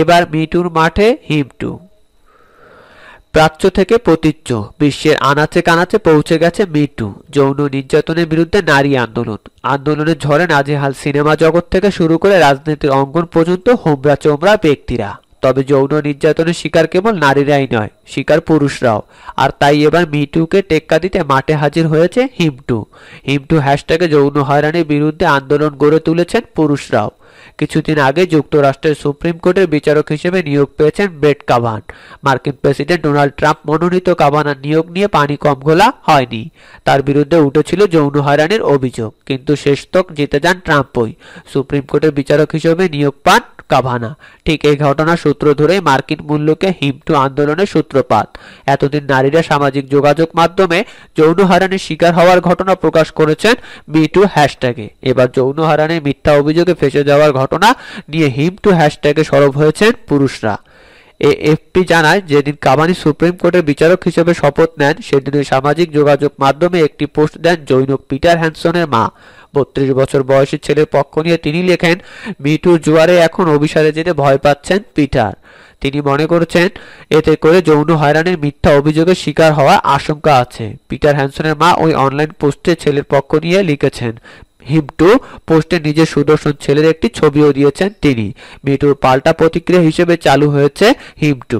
এবার মিটুর মাঠে হিমটু প্রাচ্য থেকে প্রতীচ্য বিশ্বের আনাচে কানাচে পৌঁছে গেছে মিটু যৌন নির্যাতনের বিরুদ্ধে নারী আন্দোলন আন্দোলনের ঝরে নাজেহাল সিনেমা জগৎ থেকে শুরু করে রাজনীতির অঙ্গন পর্যন্ত হোমরা চোমরা ব্যক্তিরা তবে যৌন নির্যাতনের শিকার কেবল নারীরাই নয় শিকার পুরুষরাও আর তাই এবার মিটুকে টেক্কা দিতে মাঠে হাজির হয়েছে হিমটু হিমটু হ্যাশট্যাগে যৌন হয়রানির বিরুদ্ধে আন্দোলন গড়ে তুলেছেন পুরুষরাও কিছুদিন আগে যুক্তরাষ্ট্রের সুপ্রিম কোর্টের বিচারক হিসেবে নিয়োগ পেয়েছেন ব্রেট কাভান মার্কিন প্রেসিডেন্ট ডোনাল্ড ট্রাম্প মনোনীত কাভানার নিয়োগ নিয়ে পানি কম ঘোলা হয়নি তার বিরুদ্ধে উঠেছিল যৌন হয়রানির অভিযোগ কিন্তু শেষতক জিতে যান ট্রাম্পই সুপ্রিম কোর্টের বিচারক হিসেবে নিয়োগ পান কাভানা ঠিক এই ঘটনার সূত্র ধরে মার্কিন মূল্যকে হিমটু আন্দোলনের সূত্রপাত এতদিন নারীরা সামাজিক যোগাযোগ মাধ্যমে যৌন হারানের শিকার হওয়ার ঘটনা প্রকাশ করেছেন মিটু হ্যাশট্যাগে এবার যৌন হারানের মিথ্যা অভিযোগে ফেঁসে যাওয়ার ঘটনা নিয়ে হিমটু হ্যাশট্যাগে সরব হয়েছেন পুরুষরা এএফপি জানায় যেদিন কাবানি সুপ্রিম কোর্টের বিচারক হিসেবে শপথ নেন সেদিনই সামাজিক যোগাযোগ মাধ্যমে একটি পোস্ট দেন জৈনক পিটার হ্যানসনের মা বত্রিশ বছর বয়সী ছেলের পক্ষ নিয়ে তিনি লেখেন মিটু জোয়ারে এখন অভিসারে যেতে ভয় পাচ্ছেন পিটার তিনি মনে করছেন এতে করে যৌন হয়রানির মিথ্যা অভিযোগের শিকার হওয়ার আশঙ্কা আছে পিটার হ্যানসনের মা ওই অনলাইন পোস্টে ছেলের পক্ষ নিয়ে লিখেছেন হিমটু পোস্টে নিজের সুদর্শন ছেলের একটি ছবিও দিয়েছেন তিনি মিটুর পাল্টা প্রতিক্রিয়া হিসেবে চালু হয়েছে হিম টু